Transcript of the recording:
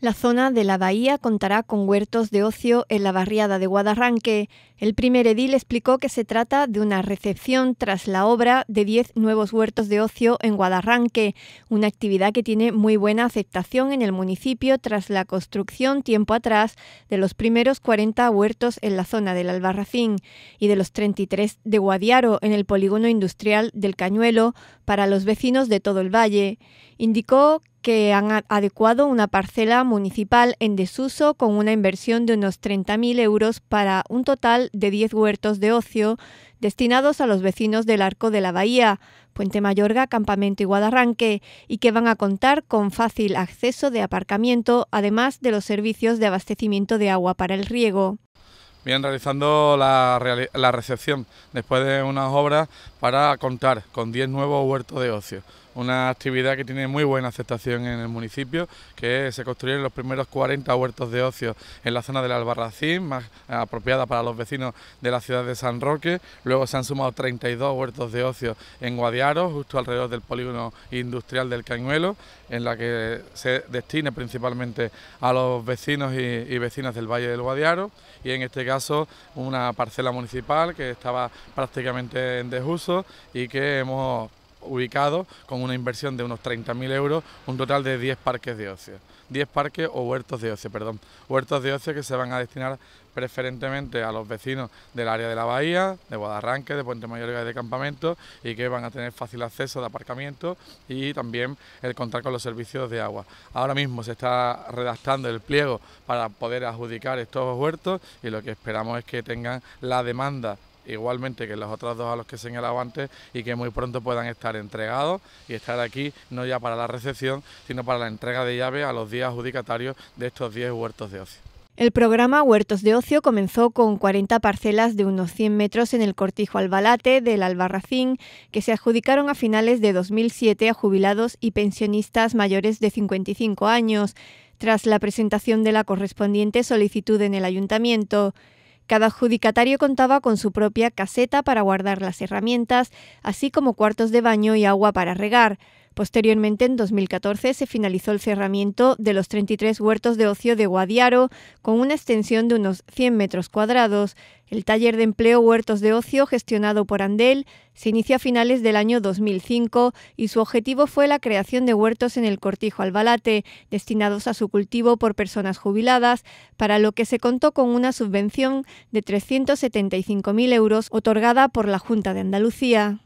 La zona de la bahía contará con huertos de ocio en la barriada de Guadarranque. El primer edil explicó que se trata de una recepción tras la obra de 10 nuevos huertos de ocio en Guadarranque, una actividad que tiene muy buena aceptación en el municipio tras la construcción tiempo atrás de los primeros 40 huertos en la zona del Albarracín y de los 33 de Guadiaro en el polígono industrial del Cañuelo para los vecinos de todo el valle. Indicó que han adecuado una parcela municipal en desuso con una inversión de unos 30.000 euros para un total de 10 huertos de ocio destinados a los vecinos del Arco de la Bahía, Puente Mayorga, Campamento y Guadarranque, y que van a contar con fácil acceso de aparcamiento, además de los servicios de abastecimiento de agua para el riego. Bien, realizando la, recepción después de unas obras para contar con 10 nuevos huertos de ocio una actividad que tiene muy buena aceptación en el municipio, que se construyeron los primeros 40 huertos de ocio en la zona del Albarracín, más apropiada para los vecinos de la ciudad de San Roque. Luego se han sumado 32 huertos de ocio en Guadiaro, justo alrededor del polígono industrial del Cañuelo, en la que se destina principalmente a los vecinos y, y vecinas del Valle del Guadiaro. Y en este caso, una parcela municipal que estaba prácticamente en desuso y que hemos ubicado con una inversión de unos 30.000 euros, un total de 10 parques de ocio. 10 parques o huertos de ocio, perdón. Huertos de ocio que se van a destinar preferentemente a los vecinos del área de la bahía, de Guadarranque, de Puente Mayorga y de Campamento y que van a tener fácil acceso de aparcamiento y también el contar con los servicios de agua. Ahora mismo se está redactando el pliego para poder adjudicar estos huertos y lo que esperamos es que tengan la demanda igualmente que los otros dos a los que señalaba antes y que muy pronto puedan estar entregados y estar aquí no ya para la recepción, sino para la entrega de llave a los días adjudicatarios de estos 10 huertos de ocio. El programa Huertos de Ocio comenzó con 40 parcelas de unos 100 metros en el cortijo Albalate del Albarracín, que se adjudicaron a finales de 2007 a jubilados y pensionistas mayores de 55 años, tras la presentación de la correspondiente solicitud en el ayuntamiento. Cada adjudicatario contaba con su propia caseta para guardar las herramientas, así como cuartos de baño y agua para regar. Posteriormente, en 2014, se finalizó el cerramiento de los 33 huertos de ocio de Guadiaro, con una extensión de unos 100 metros cuadrados. El taller de empleo Huertos de Ocio, gestionado por Andel, se inició a finales del año 2005 y su objetivo fue la creación de huertos en el Cortijo Albalate, destinados a su cultivo por personas jubiladas, para lo que se contó con una subvención de 375.000 euros otorgada por la Junta de Andalucía.